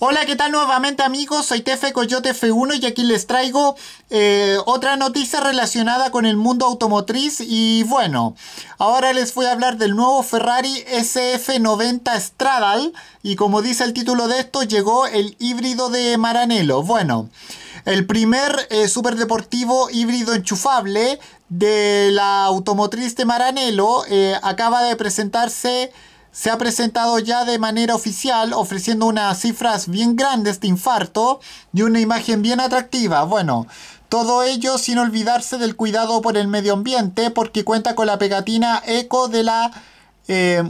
Hola, ¿qué tal nuevamente amigos? Soy Tefe Coyote F1 y aquí les traigo eh, otra noticia relacionada con el mundo automotriz y bueno, ahora les voy a hablar del nuevo Ferrari SF90 Stradal y como dice el título de esto, llegó el híbrido de Maranello. Bueno, el primer eh, superdeportivo híbrido enchufable de la automotriz de Maranello eh, acaba de presentarse se ha presentado ya de manera oficial ofreciendo unas cifras bien grandes de infarto y una imagen bien atractiva. Bueno, todo ello sin olvidarse del cuidado por el medio ambiente porque cuenta con la pegatina eco de la eh,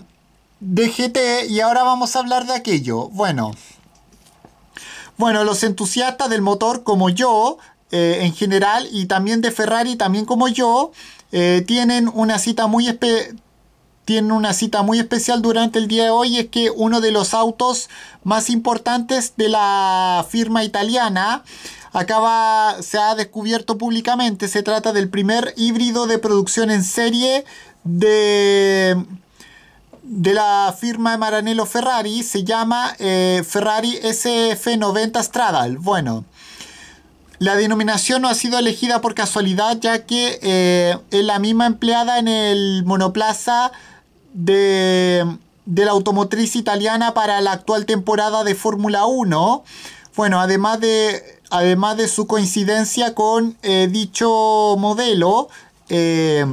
DGT y ahora vamos a hablar de aquello. Bueno. Bueno, los entusiastas del motor como yo, eh, en general, y también de Ferrari, también como yo, eh, tienen una cita muy especial tiene una cita muy especial durante el día de hoy. Es que uno de los autos más importantes de la firma italiana acaba, se ha descubierto públicamente. Se trata del primer híbrido de producción en serie de, de la firma de Maranello Ferrari. Se llama eh, Ferrari SF90 Stradal. Bueno. La denominación no ha sido elegida por casualidad, ya que eh, es la misma empleada en el monoplaza de, la automotriz italiana para la actual temporada de Fórmula 1. Bueno, además de, además de su coincidencia con eh, dicho modelo, eh,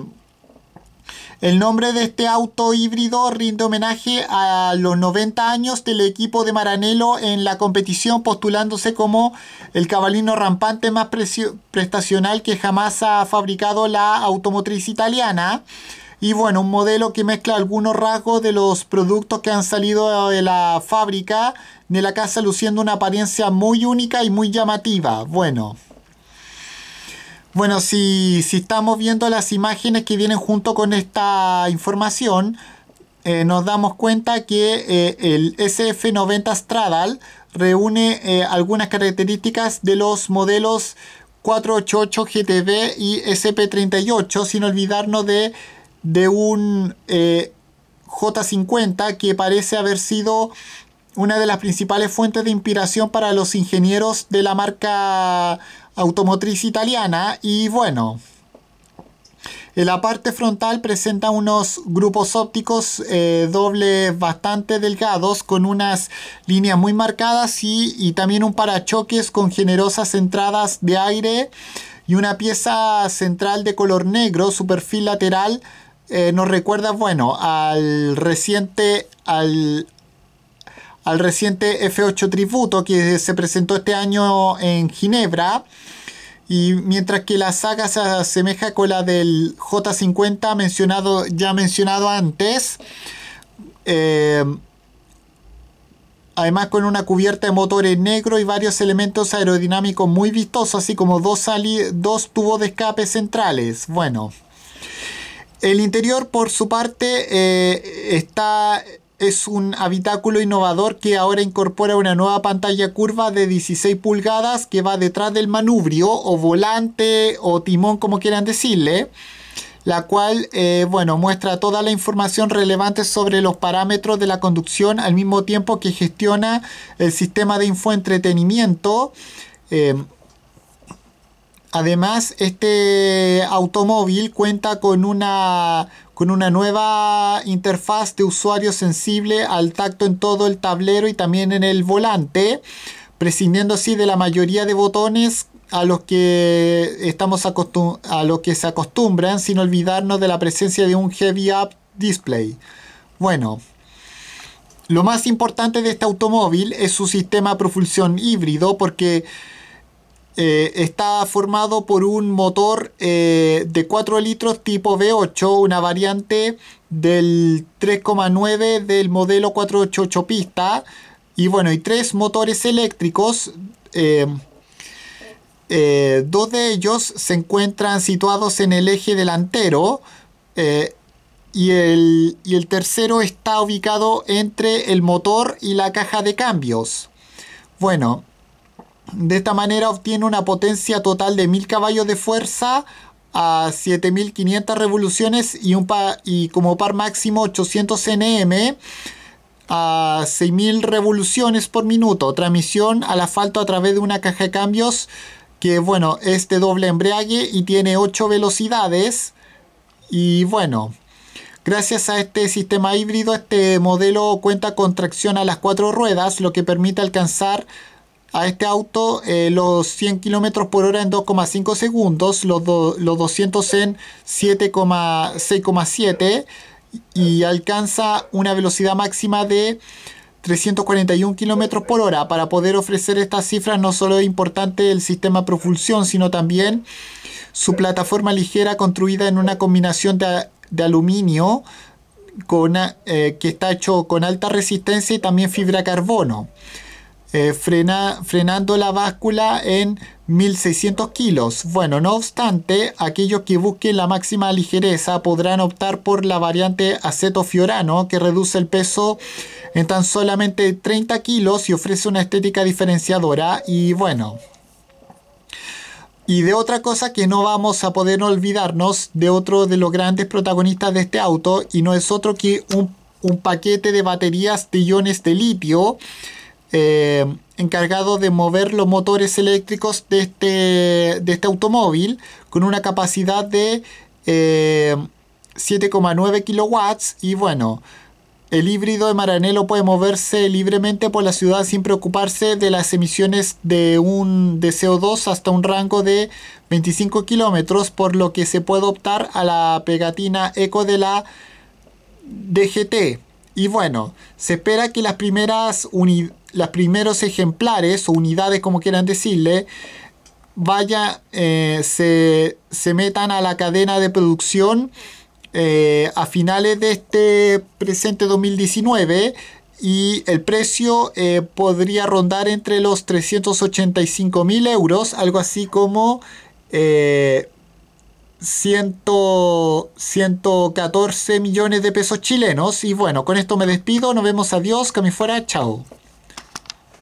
el nombre de este auto híbrido rinde homenaje a los 90 años del equipo de Maranello en la competición, postulándose como el cabalino rampante más prestacional que jamás ha fabricado la automotriz italiana. Y bueno, un modelo que mezcla algunos rasgos de los productos que han salido de la fábrica de la casa luciendo una apariencia muy única y muy llamativa. Bueno. Bueno, si, si estamos viendo las imágenes que vienen junto con esta información, eh, nos damos cuenta que eh, el SF90 Stradal reúne eh, algunas características de los modelos 488 GTB y SP38, sin olvidarnos de de un eh, J50 que parece haber sido una de las principales fuentes de inspiración para los ingenieros de la marca automotriz italiana y bueno, en la parte frontal presenta unos grupos ópticos eh, dobles bastante delgados con unas líneas muy marcadas y, también un parachoques con generosas entradas de aire y una pieza central de color negro, su perfil lateral eh, nos recuerda, bueno, al reciente, al, al reciente F8 Tributo que se presentó este año en Ginebra. Y mientras que la saga se asemeja con la del J50 mencionado, ya mencionado antes, eh, además con una cubierta de motores negro y varios elementos aerodinámicos muy vistosos, así como dos, dos tubos de escape centrales. Bueno. El interior, por su parte, eh, está, es un habitáculo innovador que ahora incorpora una nueva pantalla curva de 16 pulgadas que va detrás del manubrio o volante o timón, como quieran decirle la cual eh, bueno, muestra toda la información relevante sobre los parámetros de la conducción al mismo tiempo que gestiona el sistema de infoentretenimiento. Eh, Además, este automóvil cuenta con una, con una nueva interfaz de usuario sensible al tacto en todo el tablero y también en el volante, prescindiendo así de la mayoría de botones a los que estamos a los que se acostumbran, sin olvidarnos de la presencia de un heavy up display. Bueno, lo más importante de este automóvil es su sistema propulsión híbrido porque eh, está formado por un motor eh, de 4 litros tipo V8, una variante del 3,9 del modelo 488 pista. Y bueno, y tres motores eléctricos. Eh, dos de ellos se encuentran situados en el eje delantero. Y el, y el, tercero está ubicado entre el motor y la caja de cambios. Bueno, de esta manera obtiene una potencia total de 1000 caballos de fuerza a 7500 revoluciones y, un y como par máximo 800 nm a 6000 revoluciones por minuto. Transmisión al asfalto a través de una caja de cambios que bueno, es de doble embrague y tiene 8 velocidades. Y bueno, Gracias a este sistema híbrido, este modelo cuenta con tracción a las 4 ruedas, lo que permite alcanzar a este auto eh, los 100 km por hora en 2,5 segundos, los, 200 en 7,6,7 y alcanza una velocidad máxima de 341 km por hora. Para poder ofrecer estas cifras no solo es importante el sistema propulsión, sino también su plataforma ligera construida en una combinación de, aluminio con, eh, que está hecho con alta resistencia y también fibra carbono. Eh, frena, frenando la báscula en 1600 kilos. Bueno, no obstante, aquellos que busquen la máxima ligereza podrán optar por la variante aceto fiorano que reduce el peso en tan solamente 30 kilos y ofrece una estética diferenciadora y bueno, y de otra cosa que no vamos a poder olvidarnos, de otro de los grandes protagonistas de este auto, y no es otro que un, un paquete de baterías de iones de litio eh, encargado de mover los motores eléctricos de este, de este automóvil con una capacidad de 7,9 eh, kilowatts y bueno, el híbrido de Maranello puede moverse libremente por la ciudad sin preocuparse de las emisiones de, un, de CO2 hasta un rango de 25 kilómetros, por lo que se puede optar a la pegatina eco de la DGT. Y bueno, se espera que las primeras unidades los primeros ejemplares o unidades, como quieran decirle, vaya, eh, se, metan a la cadena de producción eh, a finales de este presente 2019 y el precio eh, podría rondar entre los 385 mil euros, algo así como 114 millones de pesos chilenos. Y bueno, con esto me despido, nos vemos, adiós, que fuera, chao.